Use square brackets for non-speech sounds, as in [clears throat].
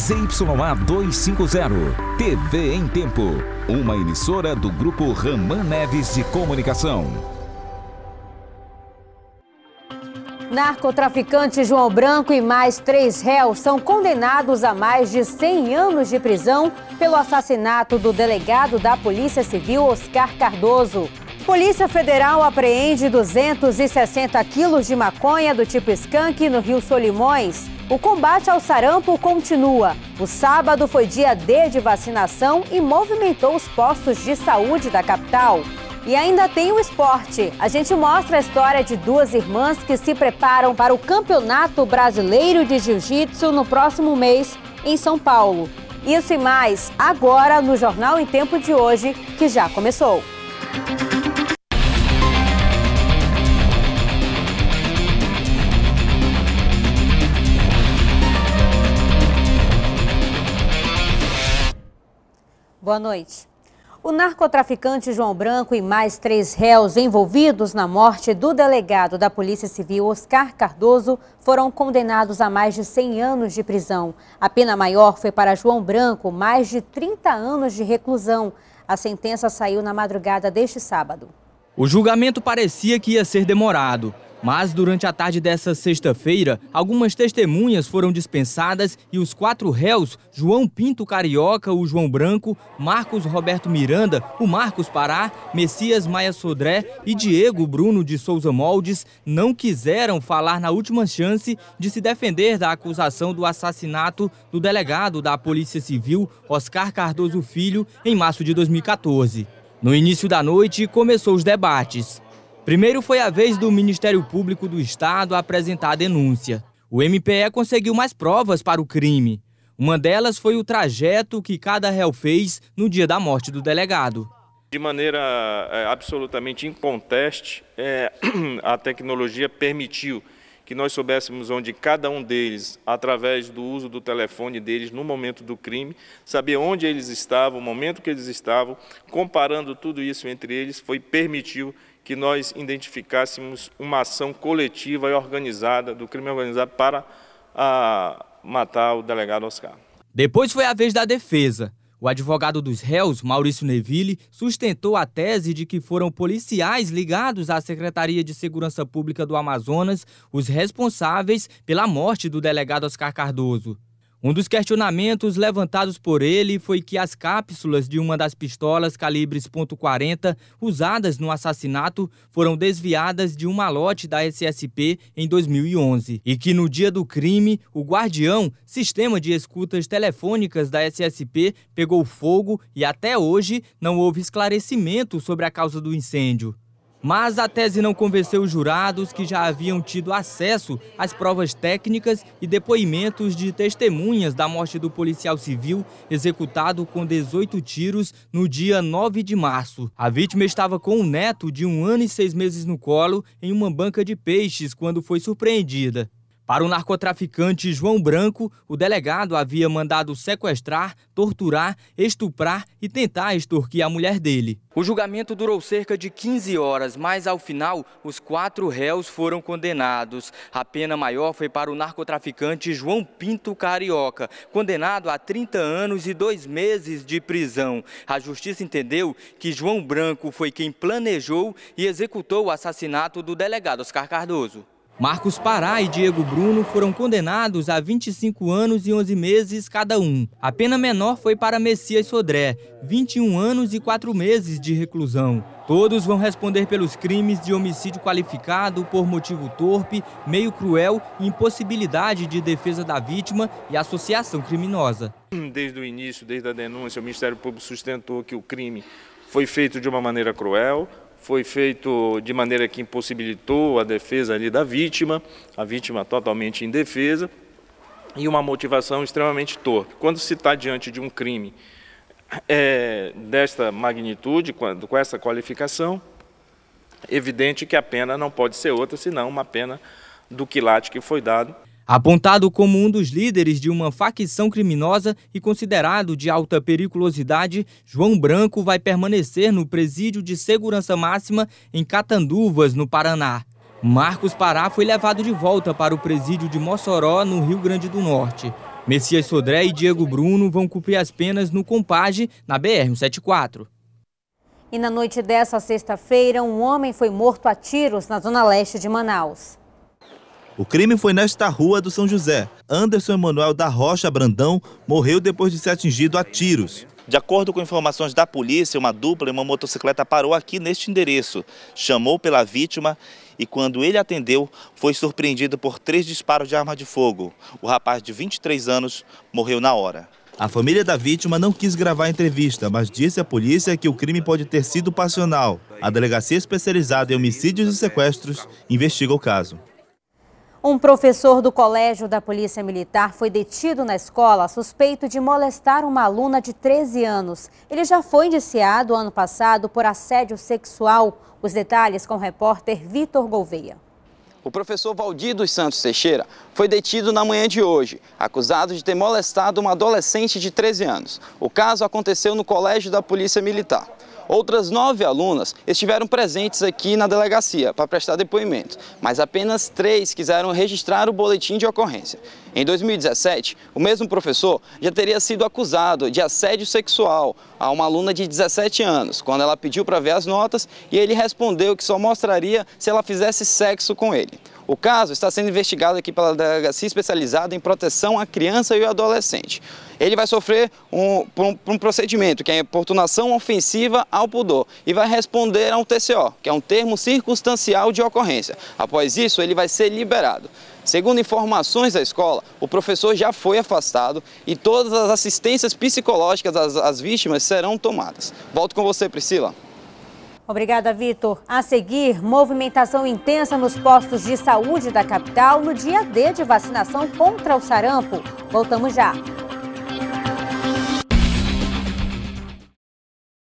ZYA 250, TV em Tempo, uma emissora do grupo Ramã Neves de Comunicação. Narcotraficante João Branco e mais três réus são condenados a mais de 100 anos de prisão pelo assassinato do delegado da Polícia Civil Oscar Cardoso. Polícia Federal apreende 260 quilos de maconha do tipo skunk no Rio Solimões. O combate ao sarampo continua. O sábado foi dia D de vacinação e movimentou os postos de saúde da capital. E ainda tem o esporte. A gente mostra a história de duas irmãs que se preparam para o Campeonato Brasileiro de Jiu-Jitsu no próximo mês em São Paulo. Isso e mais agora no Jornal em Tempo de hoje, que já começou. Boa noite. O narcotraficante João Branco e mais três réus envolvidos na morte do delegado da Polícia Civil Oscar Cardoso foram condenados a mais de 100 anos de prisão. A pena maior foi para João Branco, mais de 30 anos de reclusão. A sentença saiu na madrugada deste sábado. O julgamento parecia que ia ser demorado. Mas durante a tarde dessa sexta-feira, algumas testemunhas foram dispensadas e os quatro réus, João Pinto Carioca, o João Branco, Marcos Roberto Miranda, o Marcos Pará, Messias Maia Sodré e Diego Bruno de Souza Moldes, não quiseram falar na última chance de se defender da acusação do assassinato do delegado da Polícia Civil, Oscar Cardoso Filho, em março de 2014. No início da noite, começou os debates. Primeiro foi a vez do Ministério Público do Estado apresentar a denúncia. O MPE conseguiu mais provas para o crime. Uma delas foi o trajeto que cada réu fez no dia da morte do delegado. De maneira é, absolutamente inconteste, é, [clears throat] a tecnologia permitiu que nós soubéssemos onde cada um deles, através do uso do telefone deles no momento do crime, saber onde eles estavam, o momento que eles estavam, comparando tudo isso entre eles, foi permitiu que nós identificássemos uma ação coletiva e organizada do crime organizado para a, ah, matar o delegado Oscar. Depois foi a vez da defesa. O advogado dos réus, Maurício Neville, sustentou a tese de que foram policiais ligados à Secretaria de Segurança Pública do Amazonas os responsáveis pela morte do delegado Oscar Cardoso. Um dos questionamentos levantados por ele foi que as cápsulas de uma das pistolas calibres .40 usadas no assassinato foram desviadas de um malote da SSP em 2011 e que no dia do crime, o Guardião, sistema de escutas telefônicas da SSP, pegou fogo e até hoje não houve esclarecimento sobre a causa do incêndio. Mas a tese não convenceu os jurados que já haviam tido acesso às provas técnicas e depoimentos de testemunhas da morte do policial civil executado com 18 tiros no dia 9 de março. A vítima estava com um neto de um ano e seis meses no colo em uma banca de peixes quando foi surpreendida. Para o narcotraficante João Branco, o delegado havia mandado sequestrar, torturar, estuprar e tentar extorquir a mulher dele. O julgamento durou cerca de 15 horas, mas ao final os quatro réus foram condenados. A pena maior foi para o narcotraficante João Pinto Carioca, condenado a 30 anos e dois meses de prisão. A justiça entendeu que João Branco foi quem planejou e executou o assassinato do delegado Oscar Cardoso. Marcos Pará e Diego Bruno foram condenados a 25 anos e 11 meses cada um. A pena menor foi para Messias Sodré, 21 anos e 4 meses de reclusão. Todos vão responder pelos crimes de homicídio qualificado por motivo torpe, meio cruel, impossibilidade de defesa da vítima e associação criminosa. Desde o início, desde a denúncia, o Ministério Público sustentou que o crime foi feito de uma maneira cruel, foi feito de maneira que impossibilitou a defesa ali da vítima, a vítima totalmente indefesa, e uma motivação extremamente torpe. Quando se está diante de um crime é, desta magnitude, com essa qualificação, evidente que a pena não pode ser outra, senão uma pena do quilate que foi dado. Apontado como um dos líderes de uma facção criminosa e considerado de alta periculosidade, João Branco vai permanecer no presídio de segurança máxima em Catanduvas, no Paraná. Marcos Pará foi levado de volta para o presídio de Mossoró, no Rio Grande do Norte. Messias Sodré e Diego Bruno vão cumprir as penas no Compage, na BR-174. E na noite dessa sexta-feira, um homem foi morto a tiros na zona leste de Manaus. O crime foi nesta rua do São José. Anderson Emanuel da Rocha Brandão morreu depois de ser atingido a tiros. De acordo com informações da polícia, uma dupla em uma motocicleta parou aqui neste endereço, chamou pela vítima e quando ele atendeu, foi surpreendido por três disparos de arma de fogo. O rapaz de 23 anos morreu na hora. A família da vítima não quis gravar a entrevista, mas disse à polícia que o crime pode ter sido passional. A delegacia especializada em homicídios e sequestros investiga o caso. Um professor do colégio da Polícia Militar foi detido na escola suspeito de molestar uma aluna de 13 anos. Ele já foi indiciado ano passado por assédio sexual. Os detalhes com o repórter Vitor Gouveia. O professor Valdir dos Santos Teixeira foi detido na manhã de hoje, acusado de ter molestado uma adolescente de 13 anos. O caso aconteceu no colégio da Polícia Militar. Outras nove alunas estiveram presentes aqui na delegacia para prestar depoimento, mas apenas três quiseram registrar o boletim de ocorrência. Em 2017, o mesmo professor já teria sido acusado de assédio sexual a uma aluna de 17 anos, quando ela pediu para ver as notas e ele respondeu que só mostraria se ela fizesse sexo com ele. O caso está sendo investigado aqui pela delegacia especializada em proteção à criança e ao adolescente. Ele vai sofrer um, um, um procedimento, que é a importunação ofensiva ao pudor, e vai responder a um TCO, que é um termo circunstancial de ocorrência. Após isso, ele vai ser liberado. Segundo informações da escola, o professor já foi afastado e todas as assistências psicológicas às, às vítimas serão tomadas. Volto com você, Priscila. Obrigada, Vitor. A seguir, movimentação intensa nos postos de saúde da capital no dia D de vacinação contra o sarampo. Voltamos já.